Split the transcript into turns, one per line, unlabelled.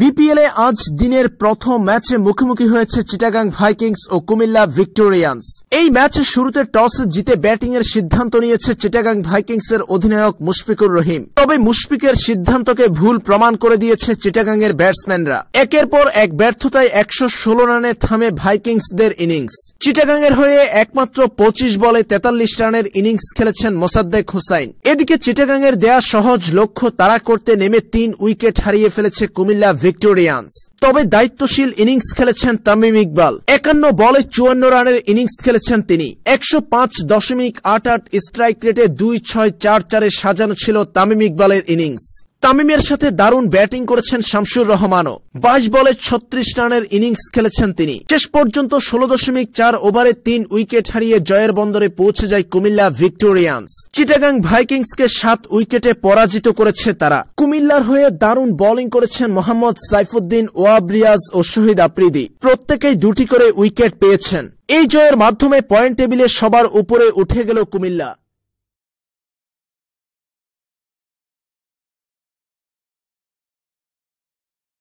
বিপিএলে আজ দিনের প্রথম ম্যাচে মুখোমুখি হয়েছে চিটাগাং ভাইকিংস ও কুমিল্লা ভিক্টোরিয়ান্স এই ম্যাচে শুরুতে টস জিতে ব্যাটিং এর সিদ্ধান্ত নিয়েছে চিটাগাং ভাইকিংস এর অধিনায়ক মুশফিকুর রহিম তবে মুশফিকের সিদ্ধান্তকে ভুল প্রমাণ করে দিয়েছে চিটাগাং এর ব্যাটসম্যানরা একের পর এক ব্যর্থতায় একশো ষোলো রানে থামে ভাইকিংসদের ইনিংস চিটাগাং এর হয়ে একমাত্র পঁচিশ বলে তেতাল্লিশ রানের ইনিংস খেলেছেন মোসাদ্দেক হুসাইন এদিকে চিটাগাং এর দেয়া সহজ লক্ষ্য তারা করতে নেমে তিন উইকেট হারিয়ে ফেলেছে কুমিল্লা ভিক্টোরিয়ান্স তবে দায়িত্বশীল ইনিংস খেলেছেন তামিম ইকবাল একান্ন বলে চুয়ান্ন রানের ইনিংস খেলেছেন তিনি একশো পাঁচ দশমিক আট আট স্ট্রাইক রেটে দুই ছয় চার চারে সাজানো ছিল তামিম ইকবালের ইনিংস তামিমের সাথে দারুণ ব্যাটিং করেছেন শামসুর রহমানও বাইশ বলে ছত্রিশ রানের ইনিংস খেলেছেন তিনি শেষ পর্যন্ত ষোলো দশমিক চার ওভারে তিন উইকেট হারিয়ে জয়ের বন্দরে পৌঁছে যায় কুমিল্লা ভিক্টোরিয়ান্স চিটাগাং ভাইকিংসকে সাত উইকেটে পরাজিত করেছে তারা কুমিল্লার হয়ে দারুণ বোলিং করেছেন মোহাম্মদ সাইফুদ্দিন ওয়াব রিয়াজ ও শহীদ আফ্রিদি প্রত্যেকেই দুটি করে উইকেট পেয়েছেন এই জয়ের মাধ্যমে পয়েন্ট টেবিলে সবার উপরে উঠে গেল কুমিল্লা